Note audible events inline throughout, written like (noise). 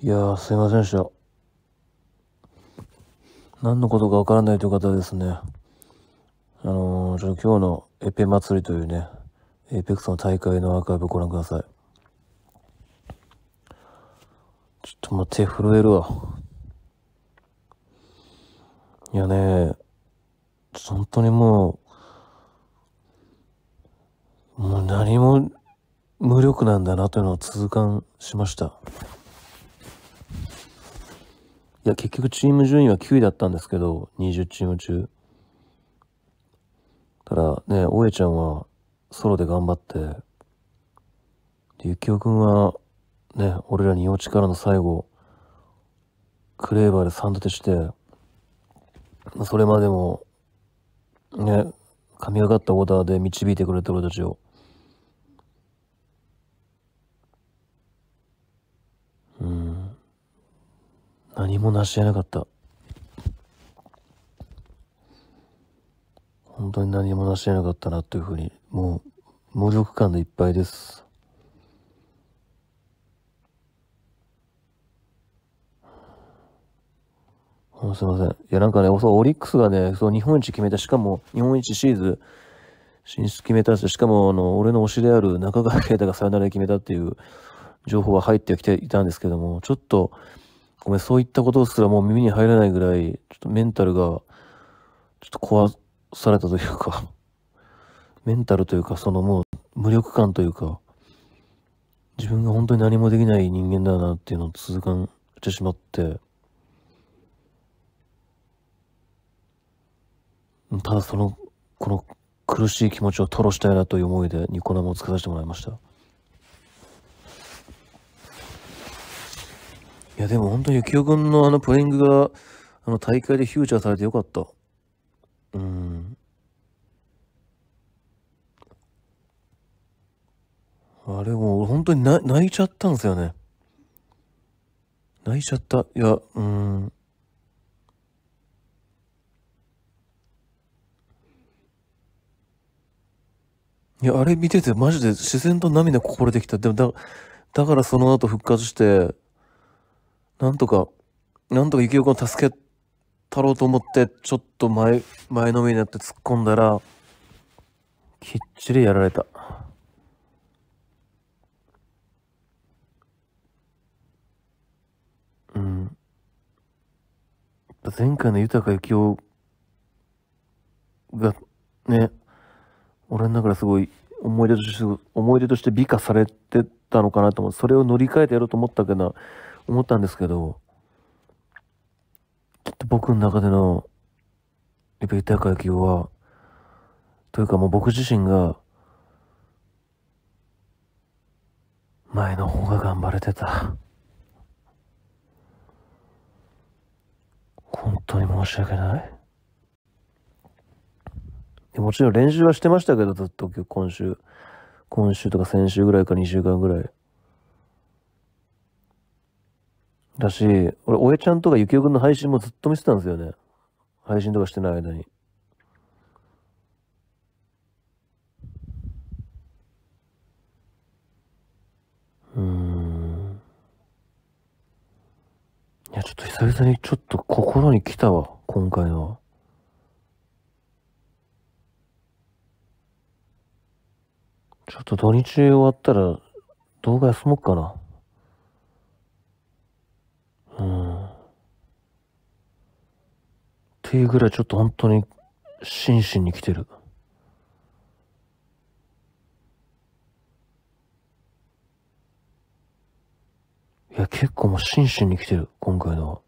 いやー、すいませんでした。何のことかわからないという方ですね。あのー、ちょっと今日のエペ祭りというね、エーペックスの大会のアーカイブご覧ください。ちょっともう手震えるわ。いやね、本当にもう、もう何も無力なんだなというのを痛感しました。や、結局チーム順位は9位だったんですけど、20チーム中。ただね、大江ちゃんはソロで頑張って、で、ゆきくんはね、俺らに幼稚からの最後、クレーバーで3立てして、それまでも、ね、神がかったオーダーで導いてくれた俺たちを。何も成し得なかった。本当に何も成し得なかったなというふうに、もう無力感でいっぱいです。すみません。いや、なんかね、そう、オリックスがね、そう、日本一決めた、しかも、日本一シーズン進出決めたし、しかも、あの、俺の推しである中川啓太がサヨナラで決めたっていう情報は入ってきていたんですけども、ちょっと、ごめん、そういったことすらもう耳に入らないぐらい、ちょっとメンタルが、ちょっと壊されたというかメンタルというか、そのもう無力感というか、自分が本当に何もできない人間だなっていうのを痛感してしまって、ただその、この苦しい気持ちを吐露したいなという思いでニコ生をつけさせてもらいました。いや、でも本当に幸男君のあのプレイングが、あの大会でフューチャーされてよかった。うん。あれもう本当に泣いちゃったんですよね。泣いちゃった。いや、うん。いや、あれ見ててマジで自然と涙こぼれてきた。でもだ、だからその後復活して、なんとか、なんとか幸男君を助けたろうと思って、ちょっと前、前のめりになって突っ込んだら、きっちりやられた。うん。前回の豊幸男が、ね、俺の中ですごい思い出として、思い出として美化されてたのかなと思う。それを乗り換えてやろうと思ったけどな、思ったんですけど、きっと僕の中でのリベイター階級は、というかもう僕自身が、前の方が頑張れてた。本当に申し訳ない。もちろん練習はしてましたけど、ずっと今週、今週とか先週ぐらいか2週間ぐらい。だし、俺、おえちゃんとかゆきおくんの配信もずっと見てたんですよね。配信とかしてない間に。うん。いや、ちょっと久々にちょっと心に来たわ、今回は。ちょっと土日終わったら動画休もうかな。っていうぐらいちょっと本当に真摯に来てる。いや、結構もう真摯に来てる、今回のは。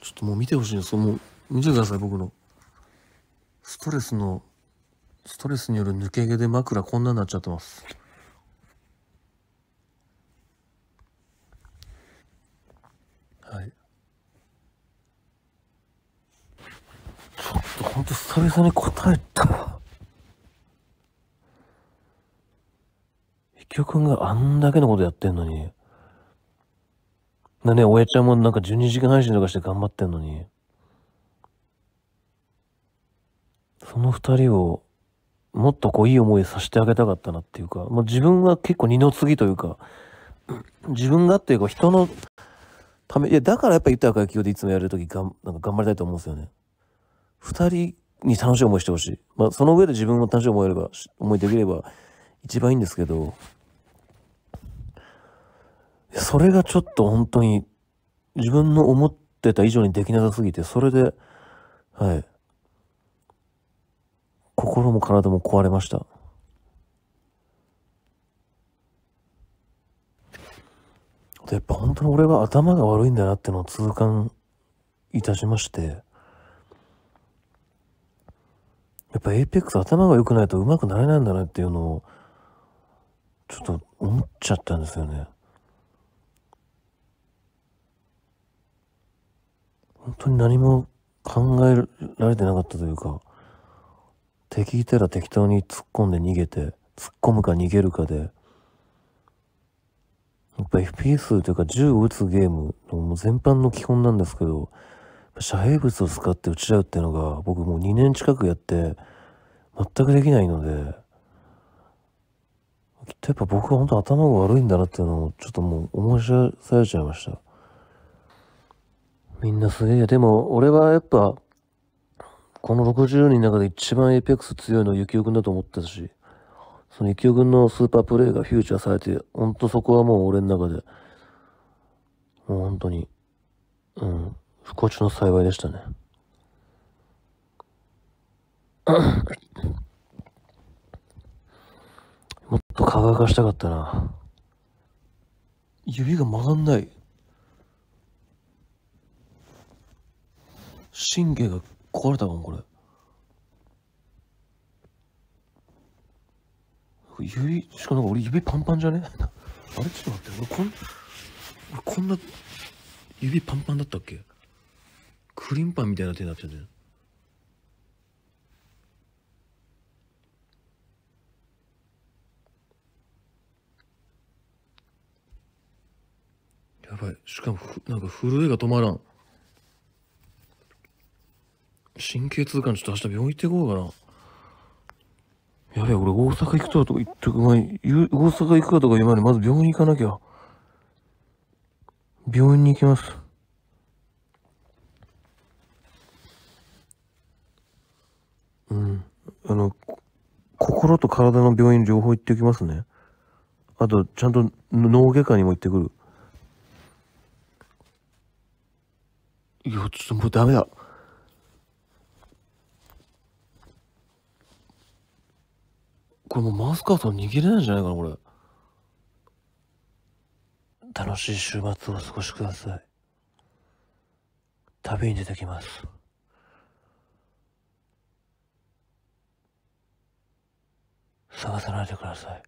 ちょっともう見てほしいんですもう見てください、僕の。ストレスの、ストレスによる抜け毛で枕こんなになっちゃってます。ほんと久々に答えたわ。曲くんがあんだけのことやってんのに。なね、親ちゃんもなんか12時間配信とかして頑張ってんのに。その二人をもっとこういい思いさせてあげたかったなっていうか、まあ、自分は結構二の次というか、自分がっていうか人のため、いや、だからやっぱり豊かな企でいつもやるときがん、なんか頑張りたいと思うんですよね。2人に楽しい思いしてほしい。まあ、その上で自分も楽しい思えれば、思いできれば一番いいんですけど、それがちょっと本当に自分の思ってた以上にできなさすぎて、それで、はい。心も体も壊れました。やっぱ本当に俺は頭が悪いんだなってのを痛感いたしまして。やっぱエイペックス頭が良くないと上手くなれないんだなっていうのを、ちょっと思っちゃったんですよね。本当に何も考えられてなかったというか、敵いたら適当に突っ込んで逃げて、突っ込むか逃げるかで、やっぱ FPS というか銃を撃つゲームの全般の基本なんですけど、遮蔽物を使って打ち合うっていうのが僕もう2年近くやって全くできないのできっとやっぱ僕は本当頭が悪いんだなっていうのをちょっともう思い知らされちゃいましたみんなすげえでも俺はやっぱこの60人の中で一番エイペックス強いのはキオ君だと思ってたしそのキオ君のスーパープレイがフューチャーされてほんとそこはもう俺の中でもう本当にうん不幸中の幸いでしたね。(coughs) もっと輝かしたかったな。指が曲がんない。神経が壊れたかも、これ。指、しかもか俺指パンパンじゃね (laughs) あれちょっと待って、俺こん、俺こんな指パンパンだったっけクリンパンみたいな手になっゃうんだよ。やばい。しかもふ、なんか震えが止まらん。神経痛感ちょっと明日病院行ってこうかな。やべえ、俺大阪行くととか言っとく前に、大阪行くかとか言う前にまず病院行かなきゃ。病院に行きます。うん。あの、心と体の病院両方行っておきますね。あと、ちゃんと脳外科にも行ってくる。いや、ちょっともうダメだ。これもうマスカーさん逃げれないんじゃないかな、これ。楽しい週末をお過ごしください。旅に出てきます。探さないでください